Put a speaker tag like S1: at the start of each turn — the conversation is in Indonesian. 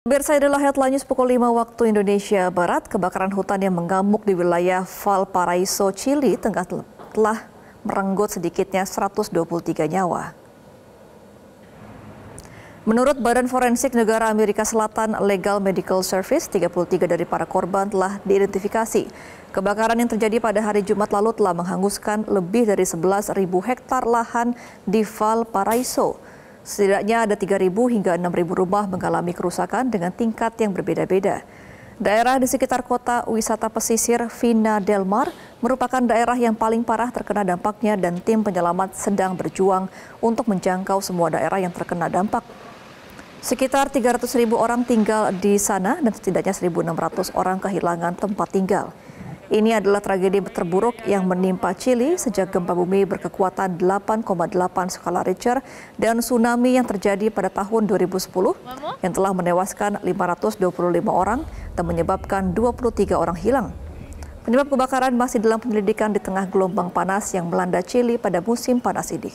S1: Pemirsa adalah headline news pukul 5 waktu Indonesia Barat, kebakaran hutan yang mengamuk di wilayah Valparaiso, Chili, tengah telah merenggut sedikitnya 123 nyawa. Menurut Badan Forensik Negara Amerika Selatan Legal Medical Service, 33 dari para korban telah diidentifikasi. Kebakaran yang terjadi pada hari Jumat lalu telah menghanguskan lebih dari 11.000 hektar lahan di Valparaiso. Setidaknya ada 3.000 hingga 6.000 rumah mengalami kerusakan dengan tingkat yang berbeda-beda. Daerah di sekitar kota wisata pesisir Vina Del Mar merupakan daerah yang paling parah terkena dampaknya dan tim penyelamat sedang berjuang untuk menjangkau semua daerah yang terkena dampak. Sekitar 300.000 orang tinggal di sana dan setidaknya 1.600 orang kehilangan tempat tinggal. Ini adalah tragedi terburuk yang menimpa Chili sejak gempa bumi berkekuatan 8,8 skala Richter dan tsunami yang terjadi pada tahun 2010 yang telah menewaskan 525 orang dan menyebabkan 23 orang hilang. Penyebab kebakaran masih dalam penyelidikan di tengah gelombang panas yang melanda Chili pada musim panas ini.